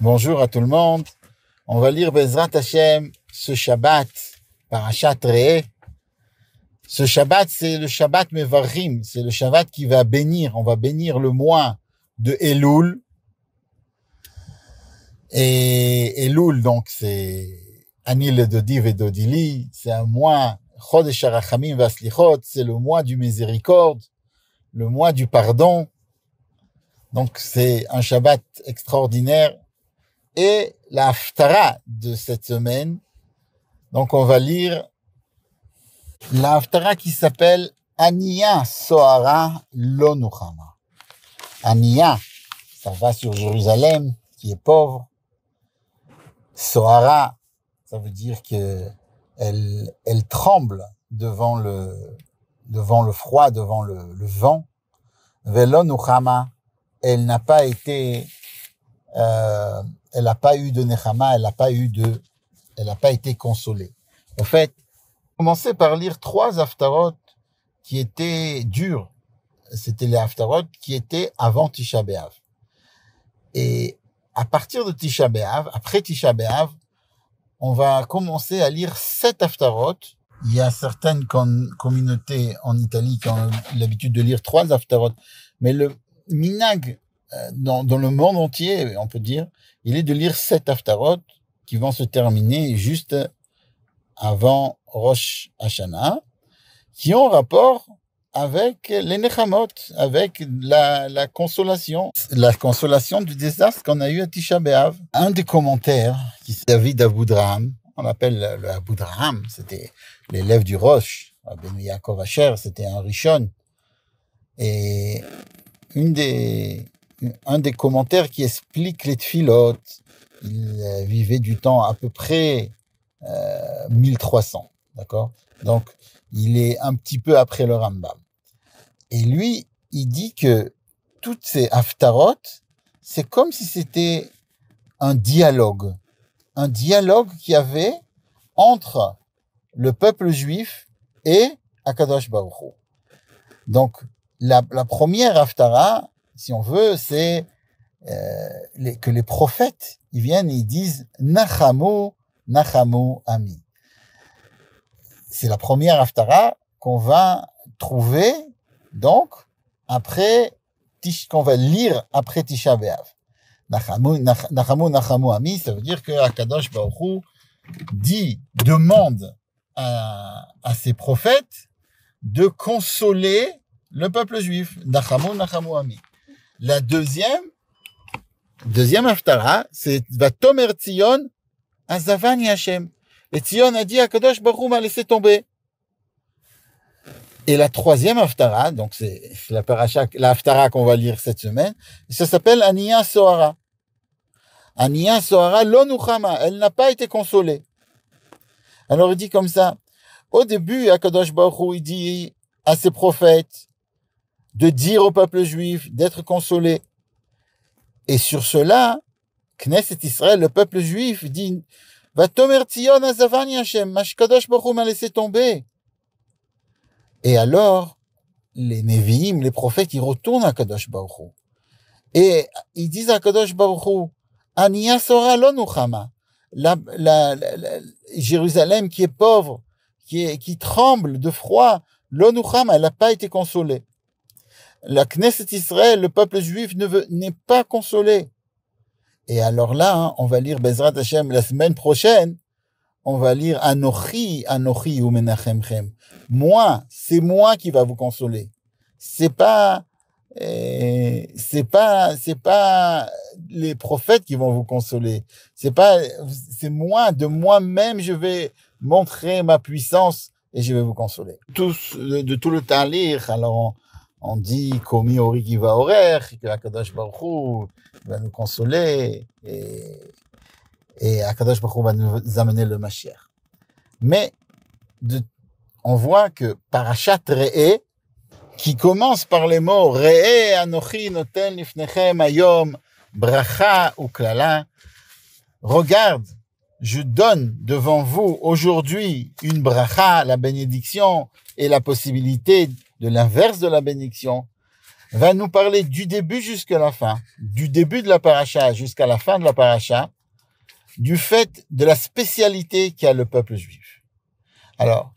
Bonjour à tout le monde. On va lire Bezrat Hashem ce Shabbat, Parashat Re. Ce Shabbat, c'est le Shabbat Mevarim, c'est le Shabbat qui va bénir. On va bénir le mois de Elul. Et Elul, donc, c'est Anil de Div et d'Odili. C'est un mois, Chodesh Arachamim Vaslichot, c'est le mois du miséricorde, le mois du pardon. Donc, c'est un Shabbat extraordinaire et la de cette semaine. Donc, on va lire la qui s'appelle Ania Sohara Lonuchama. Ania, ça va sur Jérusalem qui est pauvre. Sohara, ça veut dire que elle, tremble devant le, devant le froid, devant le, le vent. Velonuchama, elle n'a pas été euh, elle n'a pas eu de Nechama, elle n'a pas eu de, elle n'a pas été consolée. En fait, commencez par lire trois aftarot qui étaient durs. C'était les aftarot qui étaient avant Tisha B'Av. Et à partir de Tisha B'Av, après Tisha B'Av, on va commencer à lire sept aftarot. Il y a certaines communautés en Italie qui ont l'habitude de lire trois aftarot, Mais le minag euh, dans, dans, le monde entier, on peut dire, il est de lire sept Haftarot qui vont se terminer juste avant Rosh Hashanah, qui ont rapport avec les Nechamot, avec la, la, consolation, la consolation du désastre qu'on a eu à Tisha B'Av. Un des commentaires qui servit d'Aboudraham, on l'appelle le c'était l'élève du Rosh, Ben Yaakov Asher, c'était un Rishon. Et une des un des commentaires qui explique les tfilotes. Il vivait du temps à peu près euh, 1300, d'accord Donc, il est un petit peu après le Rambam. Et lui, il dit que toutes ces haftarot, c'est comme si c'était un dialogue, un dialogue qu'il y avait entre le peuple juif et Akadosh Baruch Donc, la, la première haftara, si on veut, c'est euh, les, que les prophètes, ils viennent et ils disent Nachamo, Nachamo Ami. C'est la première Haftara qu'on va trouver, donc, après, qu'on va lire après Tisha B'Av. Nachamo, Nachamo, Ami, ça veut dire que Akadosh Baruch dit, demande à, à ses prophètes de consoler le peuple juif. Nachamo, Nachamo, Ami. La deuxième, deuxième Haftara, c'est Vatomer Tzion, Azavani Hashem. Et Tzion a dit à Kadosh Baruch m'a laissé tomber. Et la troisième Haftara, donc c'est la paracha, la Haftara qu'on va lire cette semaine, ça s'appelle Ania Sohara. Ania Sohara Lonuchama, elle n'a pas été consolée. Alors il dit comme ça, au début, Akadosh Baruch Hu, il dit à ses prophètes, de dire au peuple juif d'être consolé. Et sur cela, Knesset Israël, le peuple juif, dit Va tomer Tzion azavani Hashem, m'a laissé tomber. Et alors, les Nevi'im, les prophètes, ils retournent à Kadosh Baruch Et ils disent à Kadosh Baruch aniya Sora La, la, Jérusalem qui est pauvre, qui, est, qui tremble de froid, l'onuchama, elle n'a pas été consolée la Knesset Israël, le peuple juif ne n'est pas consolé. Et alors là, hein, on va lire Bezrat Hashem la semaine prochaine. On va lire Anochi, Anochi ou Chem. Moi, c'est moi qui va vous consoler. C'est pas, eh, c'est pas, c'est pas les prophètes qui vont vous consoler. C'est pas, c'est moi, de moi-même, je vais montrer ma puissance et je vais vous consoler. Tous, de, tout le temps lire, alors on dit Komi Origi va que Akadosh Baruch va nous consoler et, et Akadosh Baruch va nous amener le Mashiach. Mais on voit que Parashat Re'e, qui commence par les mots Re'e Anochi Noten Lifnechem Ayom Bracha ou Klala, regarde, je donne devant vous aujourd'hui une bracha, la bénédiction et la possibilité de l'inverse de la bénédiction, va nous parler du début jusqu'à la fin, du début de la paracha jusqu'à la fin de la paracha, du fait de la spécialité qu'a le peuple juif. Alors,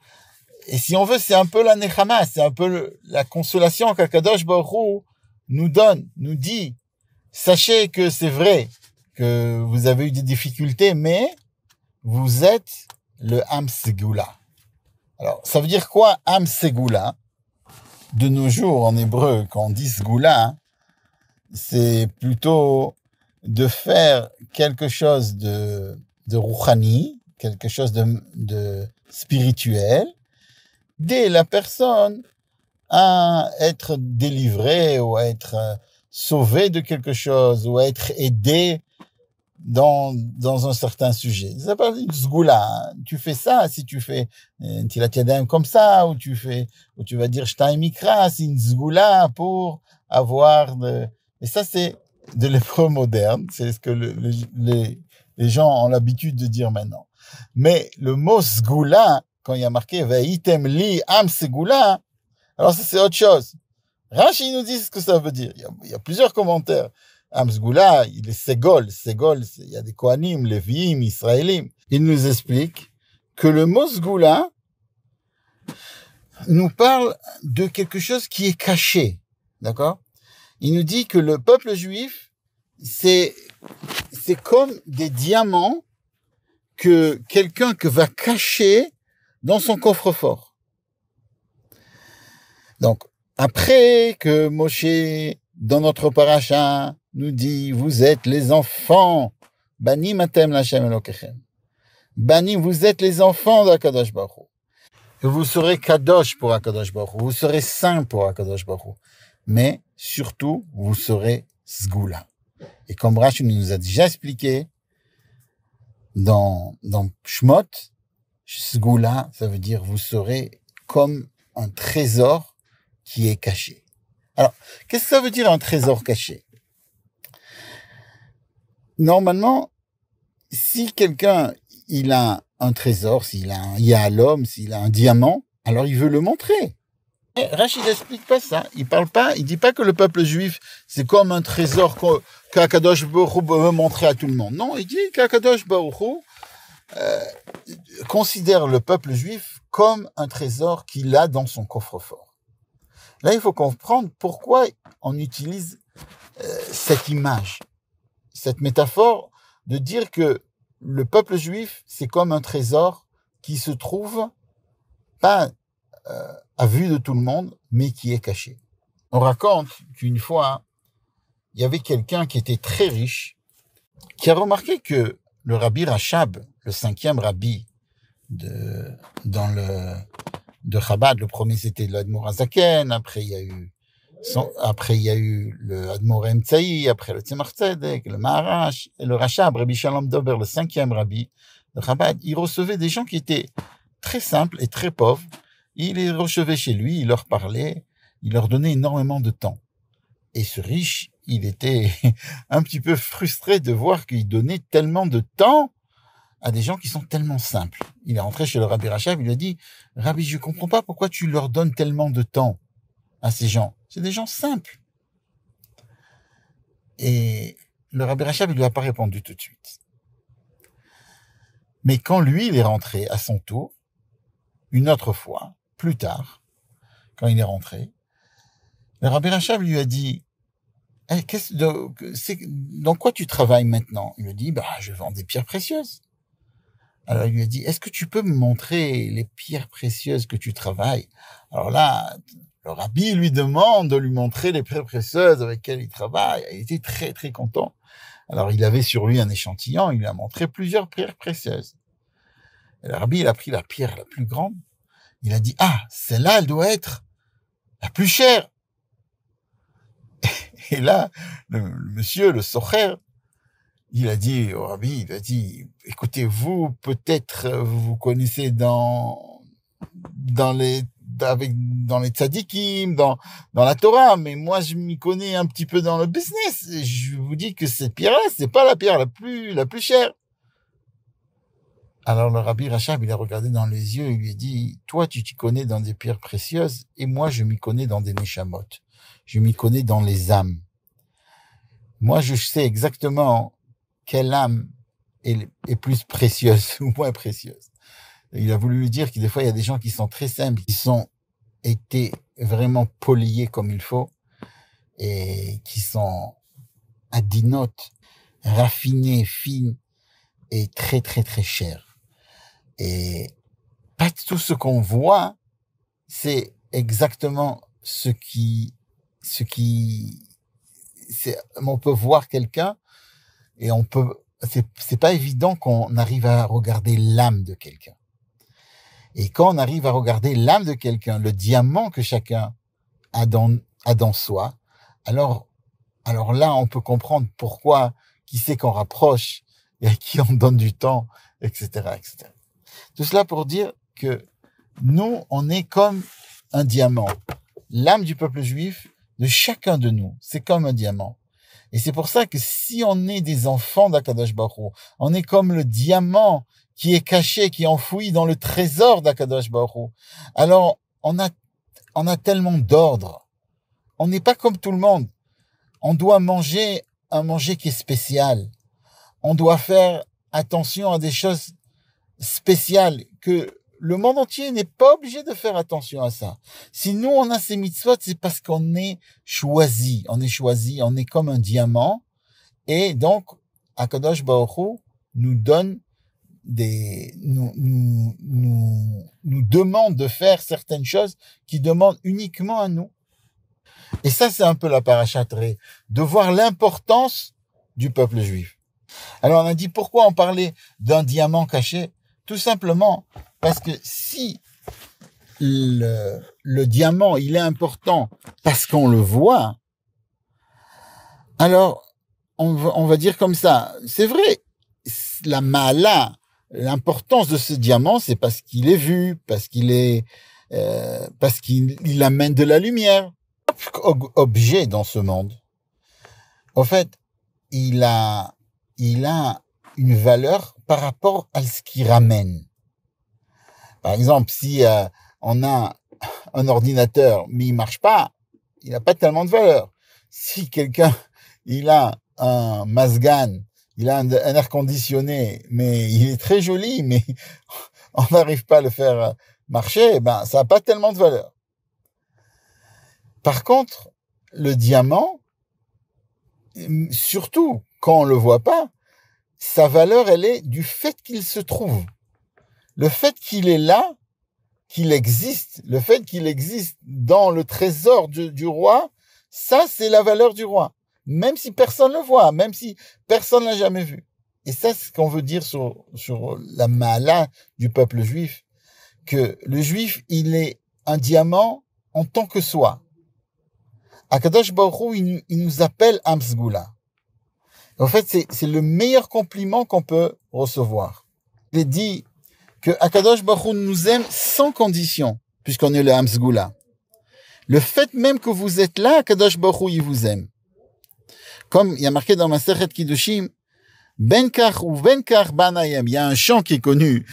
et si on veut, c'est un peu la nechama, c'est un peu la consolation qu'Akadosh Baruch nous donne, nous dit, sachez que c'est vrai que vous avez eu des difficultés, mais vous êtes le hamsegula Alors, ça veut dire quoi hamsegula de nos jours en hébreu, quand on dit goula, hein, c'est plutôt de faire quelque chose de, de rouhani, quelque chose de, de spirituel, dès la personne à être délivrée ou à être euh, sauvée de quelque chose ou à être aidée dans, un certain sujet. Ça pas une « zgoula hein. ». Tu fais ça si tu fais un euh, Tilatiadam comme ça, ou tu fais, ou tu vas dire Shtaimikra, c'est une « zgoula » pour avoir de, et ça c'est de l'épreuve moderne. C'est ce que les, gens ont l'habitude de dire maintenant. Mais le mot zgoula », quand il y a marqué veitem li am zgoula, alors ça c'est autre chose. Rashi nous dit ce que ça veut dire. il y a plusieurs commentaires. Amzgula, il est ségol. Ségol, il y a des Kohanim, Lévi'im, Israélim. Il nous explique que le mot nous parle de quelque chose qui est caché. D'accord Il nous dit que le peuple juif, c'est, c'est comme des diamants que quelqu'un que va cacher dans son coffre-fort. Donc, après que Moshe, dans notre paracha, nous dit, vous êtes les enfants. Bani matem lachem Elokechem. Bani, vous êtes les enfants d'Akadosh Baruch vous serez kadosh pour Akadosh Baruch Vous serez saint pour Akadosh Baruch Mais surtout, vous serez sgoula. Et comme Rashi nous a déjà expliqué, dans, dans Shmot, sgoula, ça veut dire vous serez comme un trésor qui est caché. Alors, qu'est-ce que ça veut dire un trésor caché normalement, si quelqu'un il a un trésor, s'il a un l'homme, s'il a un diamant, alors il veut le montrer. Eh, Rachid n'explique pas ça. Il parle pas, il dit pas que le peuple juif, c'est comme un trésor qu'Akadosh Baruch veut montrer à tout le monde. Non, il dit qu'Akadosh Baruch euh, considère le peuple juif comme un trésor qu'il a dans son coffre-fort. Là, il faut comprendre pourquoi on utilise euh, cette image cette métaphore de dire que le peuple juif, c'est comme un trésor qui se trouve pas euh, à vue de tout le monde, mais qui est caché. On raconte qu'une fois, il y avait quelqu'un qui était très riche, qui a remarqué que le rabbi Rachab, le cinquième rabbi de, dans le, de Chabad, le premier c'était l'Admorazaken, après il y a eu après, il y a eu le Admor Tsaï, après le Tzemach Tzedek, le et le Rachab, Rabbi Shalom Dober, le cinquième Rabbi le Chabad. Il recevait des gens qui étaient très simples et très pauvres. Il les recevait chez lui, il leur parlait, il leur donnait énormément de temps. Et ce riche, il était un petit peu frustré de voir qu'il donnait tellement de temps à des gens qui sont tellement simples. Il est rentré chez le Rabbi Rachab, il lui a dit, Rabbi, je comprends pas pourquoi tu leur donnes tellement de temps à ces gens c'est des gens simples. Et le Rabbi Rachab, lui a pas répondu tout de suite. Mais quand lui, il est rentré à son tour, une autre fois, plus tard, quand il est rentré, le Rabbi Rachab lui a dit, eh, quest dans quoi tu travailles maintenant? Il lui a dit, bah, je vends des pierres précieuses. Alors il lui a dit, est-ce que tu peux me montrer les pierres précieuses que tu travailles Alors là, le rabbi lui demande de lui montrer les pierres précieuses avec lesquelles il travaille. Il était très, très content. Alors, il avait sur lui un échantillon, il lui a montré plusieurs pierres précieuses. le rabbi, il a pris la pierre la plus grande. Il a dit, ah, celle-là, elle doit être la plus chère. Et là, le, monsieur, le socher, il a dit au rabbi, il a dit, écoutez, vous, peut-être, euh, vous vous connaissez dans, dans les avec dans les tzadikim, dans dans la Torah, mais moi je m'y connais un petit peu dans le business. je vous dis que cette pierre-là, c'est pas la pierre la plus la plus chère. Alors le rabbi Rachab, il a regardé dans les yeux, il lui a dit "Toi, tu t'y connais dans des pierres précieuses, et moi, je m'y connais dans des neshamot. Je m'y connais dans les âmes. Moi, je sais exactement quelle âme est, est plus précieuse ou moins précieuse." Il a voulu lui dire que des fois, il y a des gens qui sont très simples, qui sont été vraiment poliés comme il faut et qui sont à 10 notes, raffinées, fines et très très très chères. Et pas tout ce qu'on voit, c'est exactement ce qui, ce qui, c'est, on peut voir quelqu'un et on peut, c'est pas évident qu'on arrive à regarder l'âme de quelqu'un. Et quand on arrive à regarder l'âme de quelqu'un, le diamant que chacun a dans, a dans soi, alors, alors là, on peut comprendre pourquoi, qui c'est qu'on rapproche et à qui on donne du temps, etc., etc. Tout cela pour dire que nous, on est comme un diamant. L'âme du peuple juif, de chacun de nous, c'est comme un diamant. Et c'est pour ça que si on est des enfants d'Akadosh Baruch on est comme le diamant qui est caché, qui est enfoui dans le trésor d'Akadosh Baruch Alors, on a, on a tellement d'ordre. On n'est pas comme tout le monde. On doit manger un manger qui est spécial. On doit faire attention à des choses spéciales que le monde entier n'est pas obligé de faire attention à ça. Si nous, on a ces mitzvot, c'est parce qu'on est choisi. On est choisi, on est comme un diamant. Et donc, Akadosh Baruch nous donne des, nous, nous, nous, demande de faire certaines choses qui demandent uniquement à nous. Et ça, c'est un peu la parachatrée, de voir l'importance du peuple juif. Alors, on a dit pourquoi on parlait d'un diamant caché? Tout simplement parce que si le, diamant, il est important parce qu'on le voit, alors on va, dire comme ça, c'est vrai, la mala, l'importance de ce diamant, c'est parce qu'il est vu, parce qu'il est, euh, parce qu'il amène de la lumière. Objet dans ce monde. En fait, il a, il a une valeur par rapport à ce qui ramène. Par exemple, si euh, on a un ordinateur mais il marche pas, il n'a pas tellement de valeur. Si quelqu'un il a un Mazgan, il a un, air conditionné, mais il est très joli, mais on n'arrive pas à le faire marcher, eh ben ça n'a pas tellement de valeur. Par contre, le diamant, surtout quand on le voit pas, sa valeur, elle est du fait qu'il se trouve. Le fait qu'il est là, qu'il existe, le fait qu'il existe dans le trésor du, roi, ça, c'est la valeur du roi. Même si personne le voit, même si personne l'a jamais vu. Et ça, c'est ce qu'on veut dire sur, sur la mala du peuple juif, que le juif, il est un diamant en tant que soi. à Baruch Hu, il, nous appelle Amsgoula. En fait, c'est le meilleur compliment qu'on peut recevoir. Il est dit que Akadosh Baruch nous aime sans condition, puisqu'on est le Hamzgoula. Le fait même que vous êtes là, Akadosh Baruch il vous aime. Comme il y a marqué dans ma Sechet Kiddushim, Benkar ou Benkar Banayem. Il y a un chant qui est connu,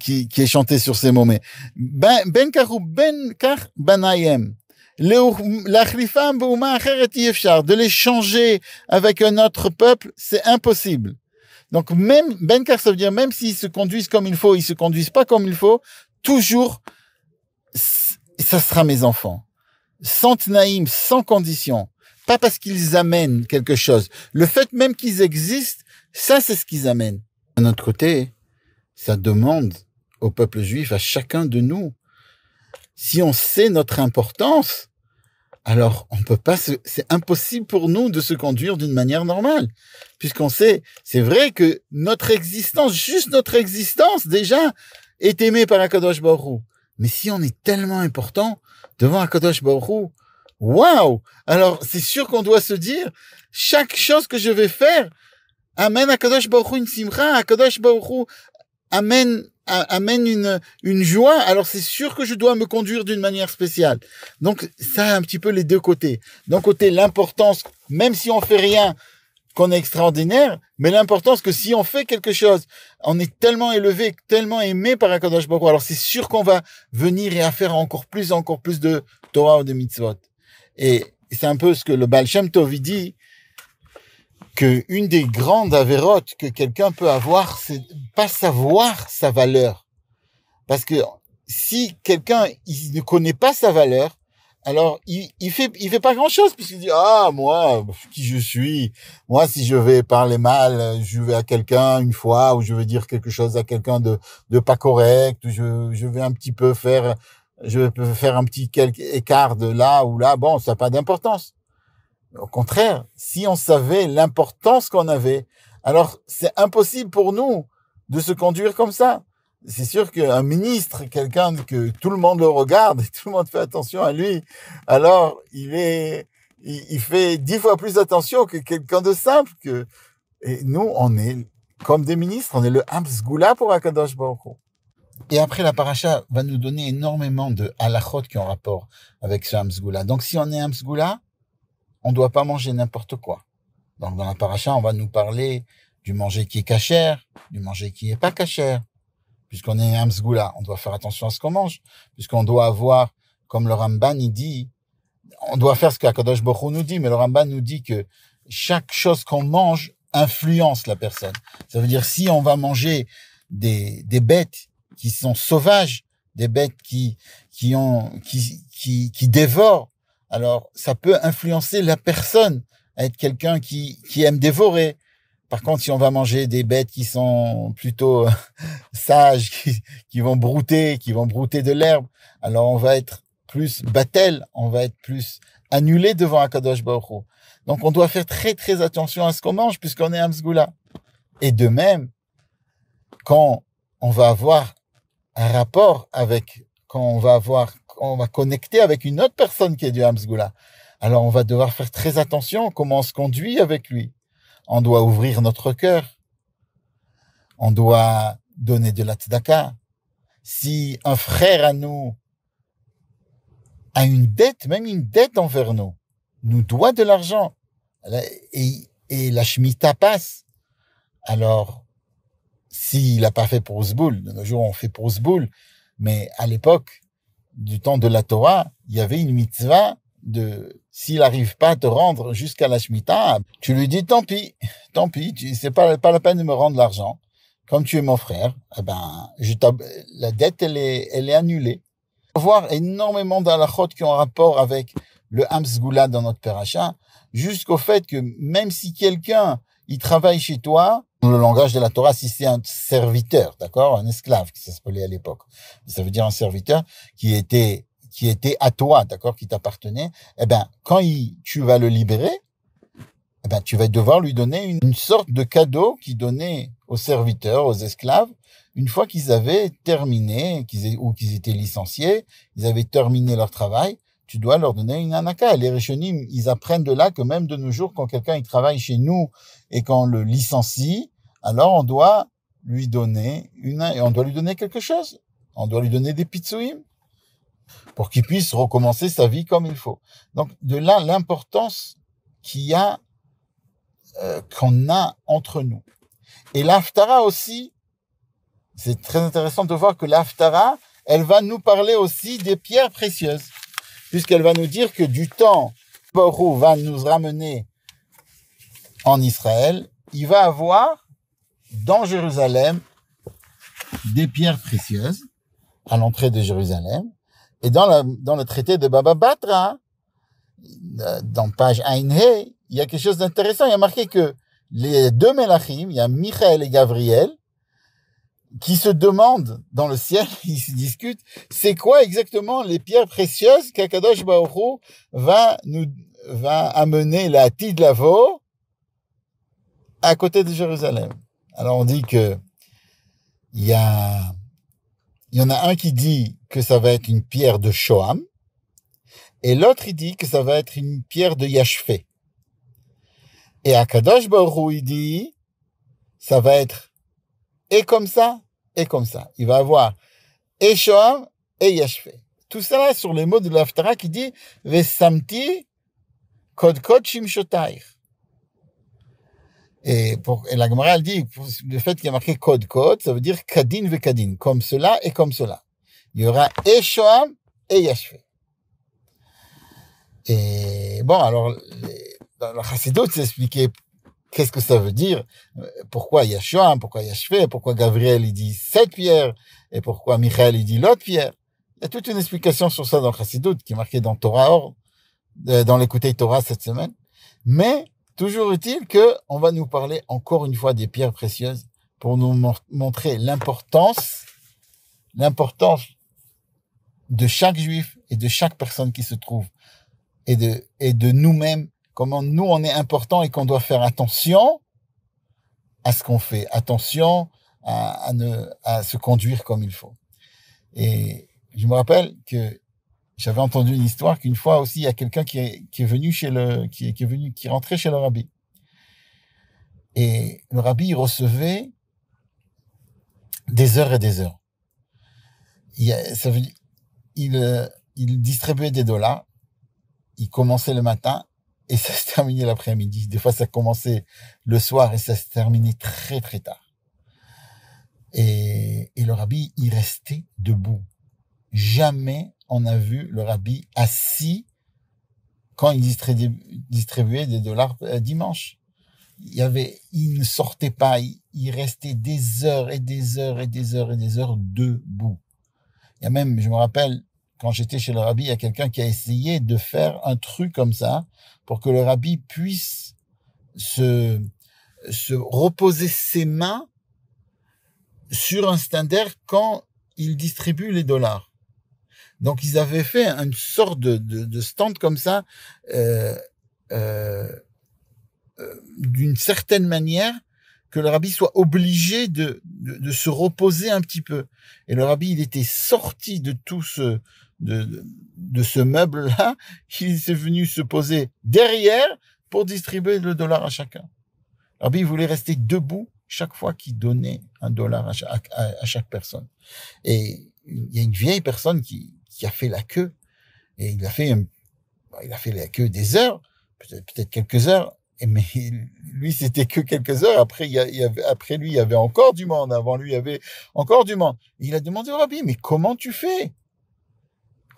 qui, est chanté sur ces moments. Benkar ben ou Benkar Banayem de les changer avec un autre peuple, c'est impossible. Donc même Ben ça dire même s'ils se conduisent comme il faut, ils se conduisent pas comme il faut, toujours, ça sera mes enfants. Sans naïm, sans condition. Pas parce qu'ils amènent quelque chose. Le fait même qu'ils existent, ça c'est ce qu'ils amènent. D'un autre côté, ça demande au peuple juif, à chacun de nous, si on sait notre importance, alors on peut pas c'est impossible pour nous de se conduire d'une manière normale. Puisqu'on sait, c'est vrai que notre existence, juste notre existence déjà, est aimée par Akadosh Baruch. Mais si on est tellement important devant Akadosh Baruch, waouh! Alors, c'est sûr qu'on doit se dire, chaque chose que je vais faire, amène Akadosh Baruch une simra, Akadosh Baruch amène amène une, une joie, alors c'est sûr que je dois me conduire d'une manière spéciale. Donc ça a un petit peu les deux côtés. D'un côté, l'importance, même si on fait rien, qu'on est extraordinaire, mais l'importance que si on fait quelque chose, on est tellement élevé, tellement aimé par Akadosh Baruch alors c'est sûr qu'on va venir et à faire encore plus, encore plus de Torah ou de mitzvot. Et c'est un peu ce que le Baal Shem Tov dit, que une des grandes avérotes que quelqu'un peut avoir, c'est pas savoir sa valeur. Parce que si quelqu'un il ne connaît pas sa valeur, alors il, il fait il fait pas grand chose puisqu'il dit ah moi qui je suis moi si je vais parler mal je vais à quelqu'un une fois ou je vais dire quelque chose à quelqu'un de de pas correct je je vais un petit peu faire je peux faire un petit quelque écart de là ou là bon ça n'a pas d'importance au contraire, si on savait l'importance qu'on avait, alors c'est impossible pour nous de se conduire comme ça. C'est sûr qu'un ministre, quelqu'un que tout le monde le regarde, tout le monde fait attention à lui, alors il est, il, fait dix fois plus attention que quelqu'un de simple. Que, et nous, on est comme des ministres, on est le Hamsgoula pour Akadosh Baruch Et après, la paracha va nous donner énormément de halachot qui ont rapport avec ce Hamsgoula. Donc, si on est Hamsgoula, on doit pas manger n'importe quoi. Donc dans la paracha, on va nous parler du manger qui est cachère, du manger qui n'est pas cachère. Puisqu'on est un là on doit faire attention à ce qu'on mange, puisqu'on doit avoir, comme le Ramban il dit, on doit faire ce qu'Akadosh Bokhu nous dit, mais le Ramban nous dit que chaque chose qu'on mange influence la personne. Ça veut dire si on va manger des, bêtes qui sont sauvages, des bêtes qui qui ont qui qui, qui dévorent alors, ça peut influencer la personne à être quelqu'un qui, qui aime dévorer. Par contre, si on va manger des bêtes qui sont plutôt euh, sages, qui, qui, vont brouter, qui vont brouter de l'herbe, alors on va être plus battel, on va être plus annulé devant Akadosh Baruch Donc, on doit faire très, très attention à ce qu'on mange puisqu'on est Amsgoula. Et de même, quand on va avoir un rapport avec, quand on va avoir on va connecter avec une autre personne qui est du Hamsgoula. Alors on va devoir faire très attention comment on se conduit avec lui. On doit ouvrir notre cœur. On doit donner de la tzedaka. Si un frère à nous a une dette, même une dette envers nous, nous doit de l'argent, et, la Shemitah passe, alors s'il n'a pas fait pour de nos jours on fait pour mais à l'époque, du temps de la Torah, il y avait une mitzvah de s'il n'arrive pas à te rendre jusqu'à la Shemitah, tu lui dis tant pis, tant pis, c'est pas, pas la peine de me rendre l'argent. Comme tu es mon frère, eh ben, je la dette, elle est, elle est annulée. On va voir énormément d'alachotes qui ont rapport avec le Hamsgoula dans notre Peracha, jusqu'au fait que même si quelqu'un, il travaille chez toi, le langage de la Torah, si c'est un serviteur, d'accord, un esclave qui s'appelait à l'époque, ça veut dire un serviteur qui était qui était à toi, d'accord, qui t'appartenait, eh ben quand tu vas le libérer, eh ben tu vas devoir lui donner une, sorte de cadeau qui donnait aux serviteurs, aux esclaves, une fois qu'ils avaient terminé, qu'ils ou qu'ils étaient licenciés, ils avaient terminé leur travail, tu dois leur donner une anaka. Les rishonim, ils apprennent de là que même de nos jours, quand quelqu'un il travaille chez nous et qu'on le licencie, alors on doit lui donner une, et on doit lui donner quelque chose. On doit lui donner des pizzouim pour qu'il puisse recommencer sa vie comme il faut. Donc de là l'importance qu'il y a euh, qu'on a entre nous. Et l'Aftara aussi, c'est très intéressant de voir que l'Aftara, elle va nous parler aussi des pierres précieuses puisqu'elle va nous dire que du temps Borou va nous ramener en Israël, il va avoir dans Jérusalem des pierres précieuses à l'entrée de Jérusalem. Et dans, la, dans le traité de Baba Batra, euh, dans page Ainhe, il y a quelque chose d'intéressant. Il y a marqué que les deux Melachim, il y a Michael et Gabriel, qui se demandent dans le ciel, ils se discutent, c'est quoi exactement les pierres précieuses qu'Akadosh Baoru va nous, va amener la Tidlavo à côté de Jérusalem. Alors on dit que il y a, il y en a un qui dit que ça va être une pierre de Shoam et l'autre il dit que ça va être une pierre de Yashvé. Et Akadosh Baoru il dit, ça va être et comme ça, et comme ça. Il va avoir Shoham et Yashfe. Tout cela sur les mots de l'Aftara qui dit Vesamti kod kod Et, pour, la Gemara, elle dit, le fait qu'il y a marqué code code, ça veut dire kadin kadin, comme cela et comme cela. Il y aura Eshoam et Yashfe. Et bon, alors, dans la Chassidoute Qu'est-ce que ça veut dire euh, Pourquoi Yahshua, Pourquoi Yashvé Pourquoi Gabriel il dit cette pierre Et pourquoi Michael il dit l'autre pierre Il y a toute une explication sur ça dans Chassidut qui est marquée dans Torah euh, dans Torah cette semaine. Mais toujours utile que on va nous parler encore une fois des pierres précieuses pour nous montrer l'importance, l'importance de chaque juif et de chaque personne qui se trouve et de, et de nous-mêmes comment nous, on est important et qu'on doit faire attention à ce qu'on fait, attention à, se conduire comme il faut. Et je me rappelle que j'avais entendu une histoire qu'une fois aussi, il y a quelqu'un qui est, venu chez le, qui est, venu, qui rentrait chez le rabbi. Et le rabbi, recevait des heures et des heures. il, euh, il distribuait des dollars. Il commençait le matin et ça se terminait l'après-midi. Des fois, ça commençait le soir et ça se terminait très très tard. Et, le rabbi, il restait debout. Jamais on a vu le rabbi assis quand il distribuait, des dollars euh, dimanche. Il y avait, il ne sortait pas, il restait des heures et des heures et des heures et des heures debout. Il y a même, je me rappelle, quand j'étais chez le rabbi, il y a quelqu'un qui a essayé de faire un truc comme ça pour que le rabbi puisse se, se reposer ses mains sur un standard quand il distribue les dollars. Donc ils avaient fait une sorte de, de, de stand comme ça, euh, euh, d'une certaine manière, que le rabbi soit obligé de, de, de, se reposer un petit peu. Et le rabbi, il était sorti de tout ce, de, de ce meuble-là, il s'est venu se poser derrière pour distribuer le dollar à chacun. Rabbi voulait rester debout chaque fois qu'il donnait un dollar à, à, chaque personne. Et il y a une vieille personne qui, qui a fait la queue. Et il a fait, bah, il a fait la queue des heures, peut-être quelques heures. mais lui, c'était que quelques heures. Après, il y avait, après lui, il y avait encore du monde. Avant lui, il y avait encore du monde. il a demandé au rabbi, mais comment tu fais?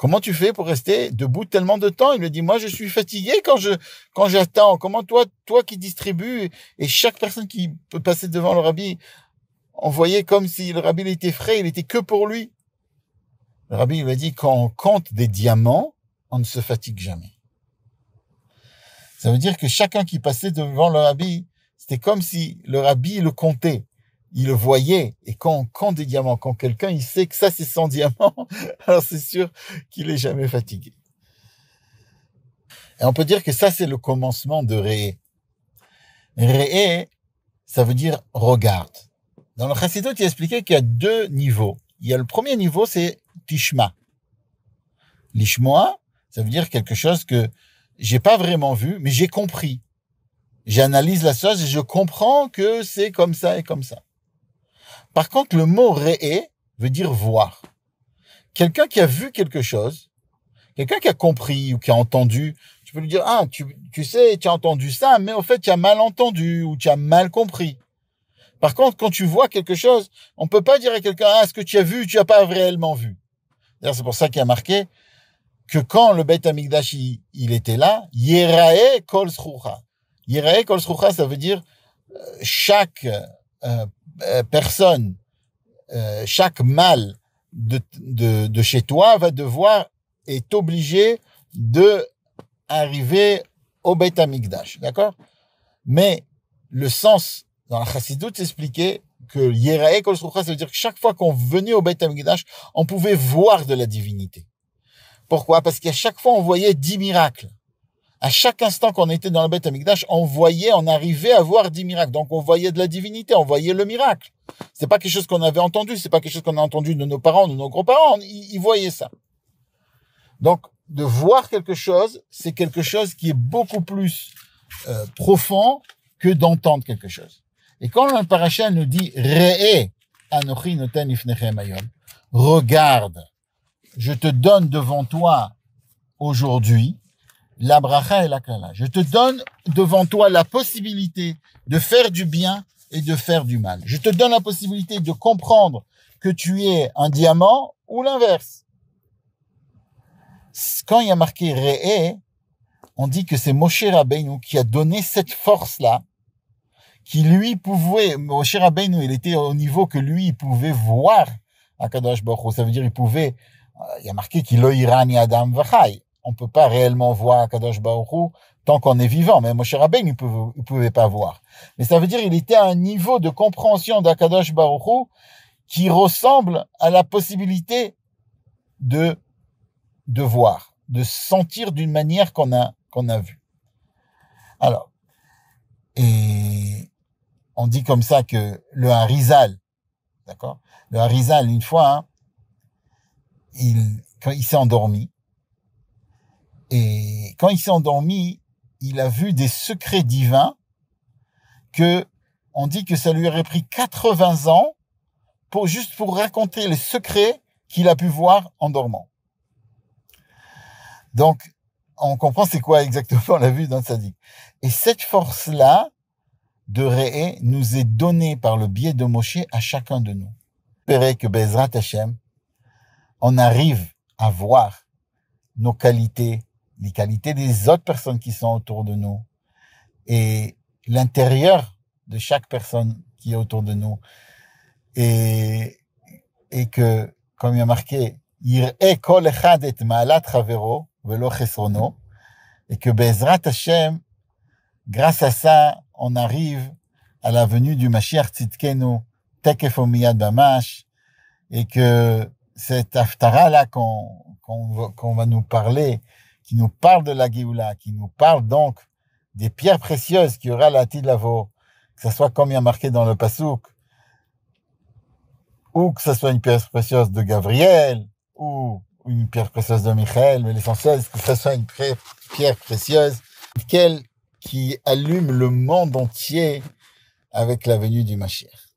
Comment tu fais pour rester debout tellement de temps Il me dit, moi, je suis fatigué quand je quand j'attends. Comment toi, toi qui distribues et chaque personne qui peut passer devant le rabbi, on voyait comme si le rabbi était frais, il était que pour lui. Le rabbi lui a dit, quand on compte des diamants, on ne se fatigue jamais. Ça veut dire que chacun qui passait devant le rabbi, c'était comme si le rabbi le comptait il le voyait. Et quand, quand des diamants, quand quelqu'un, il sait que ça, c'est son diamant, alors c'est sûr qu'il est jamais fatigué. Et on peut dire que ça, c'est le commencement de Réé. Réé, ça veut dire regarde. Dans le Chassidot, il expliquait qu'il y a deux niveaux. Il y a le premier niveau, c'est Tishma. Lishmoa, ça veut dire quelque chose que j'ai pas vraiment vu, mais j'ai compris. J'analyse la chose et je comprends que c'est comme ça et comme ça. Par contre, le mot ré'é veut dire voir. Quelqu'un qui a vu quelque chose, quelqu'un qui a compris ou qui a entendu, tu peux lui dire, ah, tu, tu sais, tu as entendu ça, mais au fait, tu as mal entendu ou tu as mal compris. Par contre, quand tu vois quelque chose, on peut pas dire à quelqu'un, ah, ce que tu as vu, tu n'as pas réellement vu. D'ailleurs, c'est pour ça qu'il a marqué que quand le bête Amikdash, il, était là, Yerae Kol Srucha. Yerae Kol ça veut dire euh, chaque euh, euh, personne, euh, chaque mâle de, de, de, chez toi va devoir, est obligé de arriver au Beit Amikdash, d'accord Mais le sens dans la chassidoute, s'expliquait que Yerae Kol ça veut dire que chaque fois qu'on venait au Beit Amikdash, on pouvait voir de la divinité. Pourquoi Parce qu'à chaque fois, on voyait dix miracles à chaque instant qu'on était dans la Beth Migdash, on voyait, on arrivait à voir des miracles. Donc, on voyait de la divinité, on voyait le miracle. C'est pas quelque chose qu'on avait entendu, c'est pas quelque chose qu'on a entendu de nos parents, de nos grands-parents. Ils, voyaient ça. Donc, de voir quelque chose, c'est quelque chose qui est beaucoup plus euh, profond que d'entendre quelque chose. Et quand le Parachat nous dit regarde, je te donne devant toi aujourd'hui la bracha et la Je te donne devant toi la possibilité de faire du bien et de faire du mal. Je te donne la possibilité de comprendre que tu es un diamant ou l'inverse. Quand il y a marqué Re'e, on dit que c'est Moshe Rabbeinu qui a donné cette force-là, qui lui pouvait, Moshe Rabbeinu, il était au niveau que lui, il pouvait voir à Kadosh Baruch Ça veut dire, il pouvait, euh, il y a marqué qu'il Adam Vachai on peut pas réellement voir Kadosh Baoru tant qu'on est vivant. Mais Moshe Rabbein, il pouvait, pouvait pas voir. Mais ça veut dire, il était à un niveau de compréhension d'Akadosh Baoru qui ressemble à la possibilité de, de voir, de sentir d'une manière qu'on a, qu'on a vue. Alors, et on dit comme ça que le Harizal, d'accord? Le Harizal, une fois, hein, il, il s'est endormi, et quand il s'est endormi, il a vu des secrets divins que on dit que ça lui aurait pris 80 ans pour juste pour raconter les secrets qu'il a pu voir en dormant. Donc, on comprend c'est quoi exactement la vue d'un sadique. Et cette force-là de Réé nous est donnée par le biais de Moshe à chacun de nous. père, que Bezrat on arrive à voir nos qualités les qualités des autres personnes qui sont autour de nous et l'intérieur de chaque personne qui est autour de nous. Et, et que, comme il y a marqué, et que Bezrat Hashem, grâce à ça, on arrive à la venue du Mashiach Tzidkenu, Tekefomiyad Bamash, et que cette Aftara » là qu'on qu'on va nous parler, qui nous parle de la Géoula, qui nous parle donc des pierres précieuses qu'il y aura la Tidlavo, que ce soit comme il y a marqué dans le Passouk, ou que ce soit une pierre précieuse de Gabriel, ou une pierre précieuse de Michael, mais l'essentiel, c'est que ce soit une pierre précieuse qu'elle qui allume le monde entier avec la venue du Mashiach.